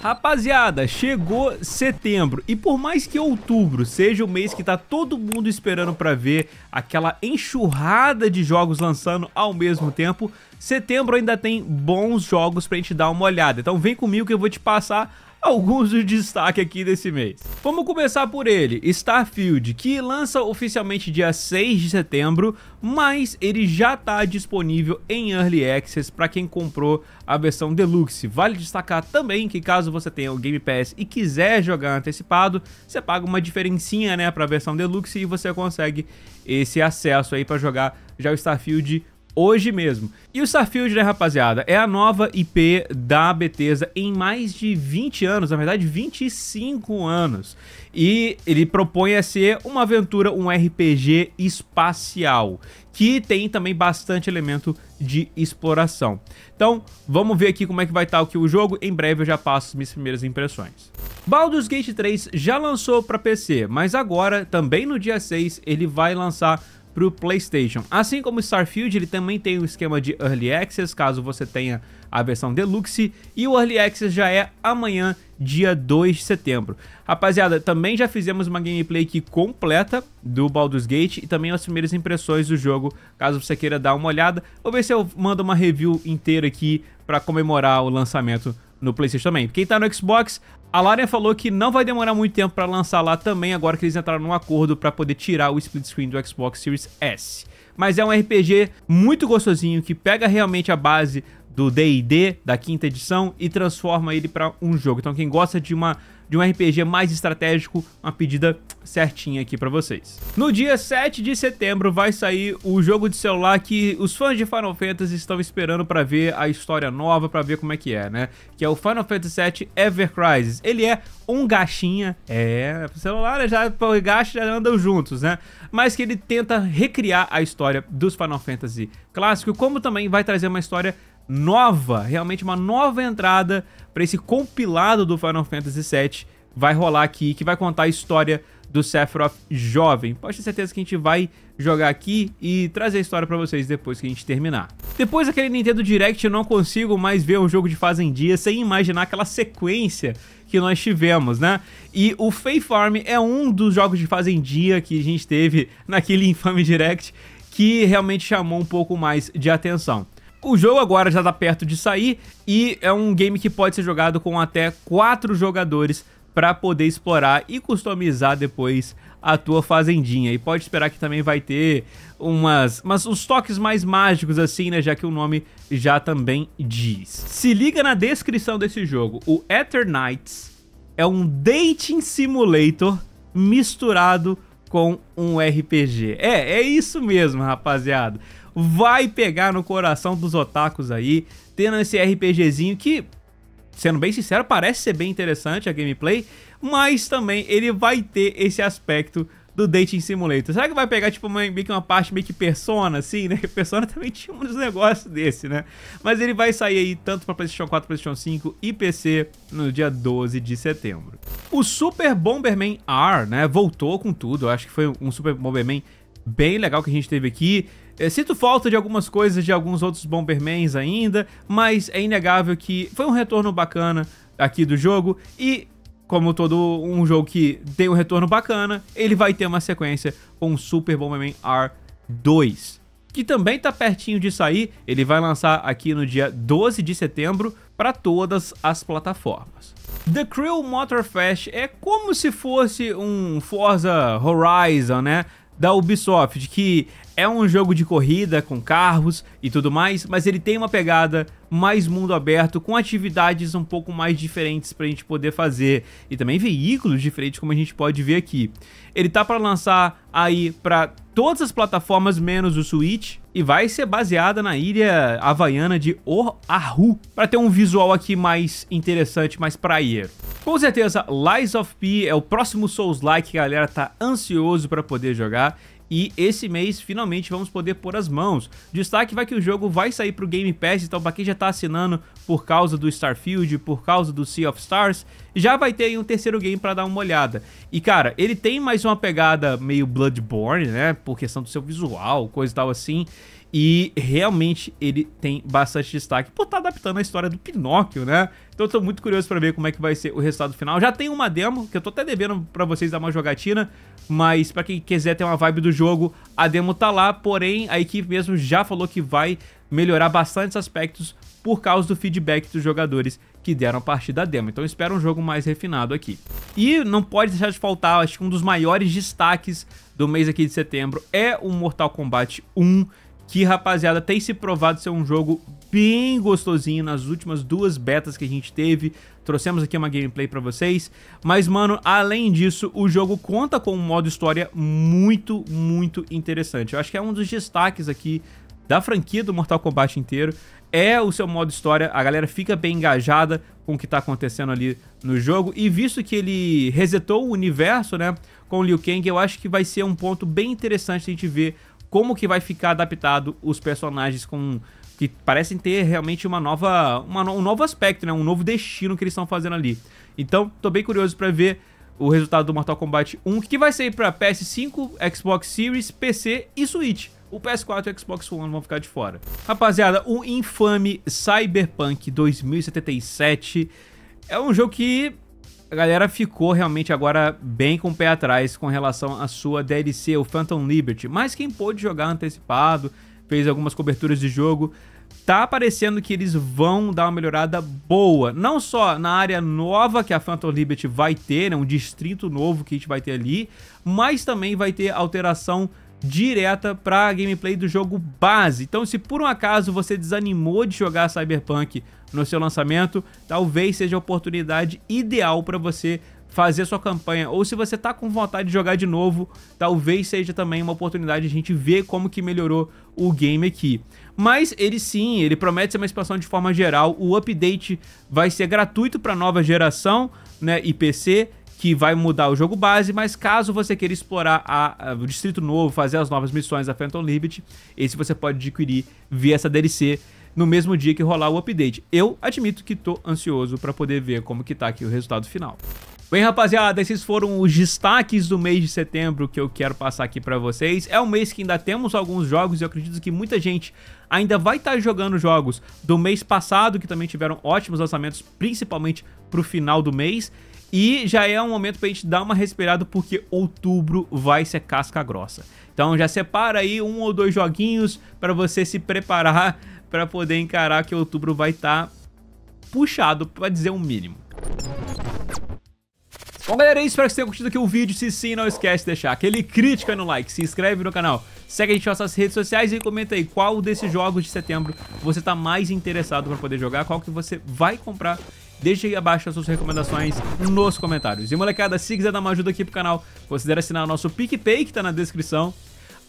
Rapaziada, chegou setembro e por mais que outubro seja o mês que tá todo mundo esperando para ver aquela enxurrada de jogos lançando ao mesmo tempo, setembro ainda tem bons jogos pra gente dar uma olhada. Então vem comigo que eu vou te passar alguns dos destaques aqui desse mês. Vamos começar por ele, Starfield, que lança oficialmente dia 6 de setembro, mas ele já está disponível em Early Access para quem comprou a versão Deluxe. Vale destacar também que caso você tenha o Game Pass e quiser jogar antecipado, você paga uma diferencinha né, para a versão Deluxe e você consegue esse acesso aí para jogar já o Starfield hoje mesmo. E o Starfield, né, rapaziada, é a nova IP da Bethesda em mais de 20 anos, na verdade 25 anos. E ele propõe a ser uma aventura, um RPG espacial, que tem também bastante elemento de exploração. Então, vamos ver aqui como é que vai estar tá aqui o jogo, em breve eu já passo as minhas primeiras impressões. Baldur's Gate 3 já lançou para PC, mas agora, também no dia 6, ele vai lançar para o PlayStation. Assim como Starfield, ele também tem um esquema de Early Access, caso você tenha a versão Deluxe, e o Early Access já é amanhã, dia 2 de setembro. Rapaziada, também já fizemos uma gameplay aqui completa do Baldur's Gate e também as primeiras impressões do jogo, caso você queira dar uma olhada. Vou ver se eu mando uma review inteira aqui para comemorar o lançamento no PlayStation também. Quem tá no Xbox, a Larian falou que não vai demorar muito tempo para lançar lá também, agora que eles entraram num acordo para poder tirar o split screen do Xbox Series S. Mas é um RPG muito gostosinho que pega realmente a base do D&D da quinta edição e transforma ele para um jogo. Então quem gosta de uma de um RPG mais estratégico, uma pedida certinha aqui para vocês. No dia 7 de setembro vai sair o jogo de celular que os fãs de Final Fantasy estão esperando para ver a história nova, para ver como é que é, né? Que é o Final Fantasy VII Ever Crisis. Ele é um gachinha, é, celular né, já o gacho já andam juntos, né? Mas que ele tenta recriar a história dos Final Fantasy clássico, como também vai trazer uma história nova, realmente uma nova entrada para esse compilado do Final Fantasy VII, vai rolar aqui, que vai contar a história do Sephiroth jovem. Pode ter certeza que a gente vai jogar aqui e trazer a história para vocês depois que a gente terminar. Depois daquele Nintendo Direct, eu não consigo mais ver um jogo de fazendia sem imaginar aquela sequência que nós tivemos, né? E o Fay Farm é um dos jogos de fazendia que a gente teve naquele infame Direct que realmente chamou um pouco mais de atenção. O jogo agora já está perto de sair e é um game que pode ser jogado com até 4 jogadores para poder explorar e customizar depois a tua fazendinha. E pode esperar que também vai ter umas, mas uns toques mais mágicos assim, né, já que o nome já também diz. Se liga na descrição desse jogo. O Eternites é um dating simulator misturado com um RPG. É, é isso mesmo, rapaziada vai pegar no coração dos otakus aí, tendo esse RPGzinho que, sendo bem sincero, parece ser bem interessante a gameplay, mas também ele vai ter esse aspecto do Dating Simulator. Será que vai pegar, tipo, uma, meio que uma parte meio que Persona, assim, né? Persona também tinha uns negócios desse, né? Mas ele vai sair aí tanto para PlayStation 4, PlayStation 5 e PC no dia 12 de setembro. O Super Bomberman R, né? Voltou com tudo. Eu acho que foi um Super Bomberman bem legal que a gente teve aqui. É, sinto falta de algumas coisas de alguns outros Bombermans ainda, mas é inegável que foi um retorno bacana aqui do jogo e como todo um jogo que tem um retorno bacana, ele vai ter uma sequência com Super Bomberman R2, que também está pertinho de sair, ele vai lançar aqui no dia 12 de setembro para todas as plataformas. The Crew Motor Fest é como se fosse um Forza Horizon, né? da Ubisoft, que é um jogo de corrida com carros e tudo mais, mas ele tem uma pegada mais mundo aberto, com atividades um pouco mais diferentes para a gente poder fazer e também veículos diferentes, como a gente pode ver aqui. Ele tá para lançar aí para todas as plataformas menos o Switch e vai ser baseada na ilha havaiana de Oahu, para ter um visual aqui mais interessante, mais praieiro. Com certeza, Lies of P é o próximo Souls-like que a galera tá ansioso para poder jogar e esse mês finalmente vamos poder pôr as mãos. Destaque vai que o jogo vai sair para o Game Pass, então para quem já está assinando por causa do Starfield, por causa do Sea of Stars, já vai ter aí um terceiro game para dar uma olhada. E cara, ele tem mais uma pegada meio Bloodborne, né, por questão do seu visual, coisa e tal assim. E realmente ele tem bastante destaque por estar tá adaptando a história do Pinóquio, né? Então eu tô muito curioso para ver como é que vai ser o resultado final. Já tem uma demo que eu tô até devendo para vocês dar uma jogatina, mas para quem quiser ter uma vibe do jogo, a demo tá lá, porém a equipe mesmo já falou que vai melhorar bastante aspectos por causa do feedback dos jogadores que deram a partir da demo. Então espera um jogo mais refinado aqui. E não pode deixar de faltar, acho que um dos maiores destaques do mês aqui de setembro é o Mortal Kombat 1, que rapaziada tem se provado ser um jogo bem gostosinho nas últimas duas betas que a gente teve. Trouxemos aqui uma gameplay pra vocês. Mas, mano, além disso, o jogo conta com um modo história muito, muito interessante. Eu acho que é um dos destaques aqui da franquia do Mortal Kombat inteiro. É o seu modo história, a galera fica bem engajada com o que tá acontecendo ali no jogo. E visto que ele resetou o universo, né, com o Liu Kang, eu acho que vai ser um ponto bem interessante a gente ver como que vai ficar adaptado os personagens com que parecem ter realmente uma nova, uma, um novo aspecto, né? um novo destino que eles estão fazendo ali. Então, tô bem curioso para ver o resultado do Mortal Kombat 1, que vai sair para PS5, Xbox Series, PC e Switch. O PS4 e o Xbox One vão ficar de fora. Rapaziada, o infame Cyberpunk 2077 é um jogo que a galera ficou realmente agora bem com o pé atrás com relação à sua DLC, o Phantom Liberty. Mas quem pôde jogar antecipado, fez algumas coberturas de jogo, tá parecendo que eles vão dar uma melhorada boa. Não só na área nova que a Phantom Liberty vai ter, né, um distrito novo que a gente vai ter ali, mas também vai ter alteração direta para a gameplay do jogo base. Então, se por um acaso você desanimou de jogar Cyberpunk no seu lançamento, talvez seja a oportunidade ideal para você fazer sua campanha, ou se você tá com vontade de jogar de novo, talvez seja também uma oportunidade a gente ver como que melhorou o game aqui. Mas ele sim, ele promete ser uma expansão de forma geral. O update vai ser gratuito para nova geração, né, e PC, que vai mudar o jogo base, mas caso você queira explorar a, a, o distrito novo, fazer as novas missões da Phantom Liberty, esse você pode adquirir via essa DLC no mesmo dia que rolar o update. Eu admito que tô ansioso para poder ver como que tá aqui o resultado final. Bem, rapaziada, esses foram os destaques do mês de setembro que eu quero passar aqui para vocês. É um mês que ainda temos alguns jogos e eu acredito que muita gente ainda vai estar tá jogando jogos do mês passado, que também tiveram ótimos lançamentos, principalmente para o final do mês. E já é um momento pra gente dar uma respirada, porque outubro vai ser casca grossa. Então já separa aí um ou dois joguinhos para você se preparar para poder encarar que outubro vai estar tá puxado, para dizer o um mínimo. Bom, galera, é espero que vocês tenham curtido aqui o vídeo. Se sim, não esquece de deixar aquele crítica no like, se inscreve no canal, segue a gente nas nossas redes sociais e comenta aí qual desses jogos de setembro você tá mais interessado para poder jogar, qual que você vai comprar Deixe aí abaixo as suas recomendações nos comentários. E molecada, se quiser dar uma ajuda aqui pro canal, considere assinar o nosso PicPay que tá na descrição.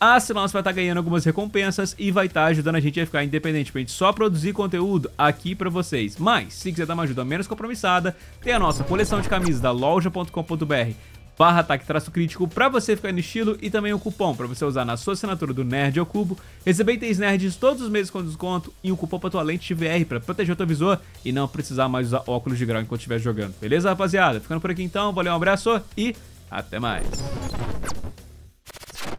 Assinar você vai estar tá ganhando algumas recompensas e vai estar tá ajudando a gente a ficar independente pra gente só produzir conteúdo aqui pra vocês. Mas, se quiser dar uma ajuda menos compromissada, tem a nossa coleção de camisas da loja.com.br barra ataque traço crítico para você ficar no estilo e também um cupom para você usar na sua assinatura do Nerd ao Cubo, receber itens nerds todos os meses com desconto e um cupom para tua lente VR para proteger o teu visor e não precisar mais usar óculos de grau enquanto estiver jogando. Beleza, rapaziada? Ficando por aqui então, valeu, um abraço e até mais.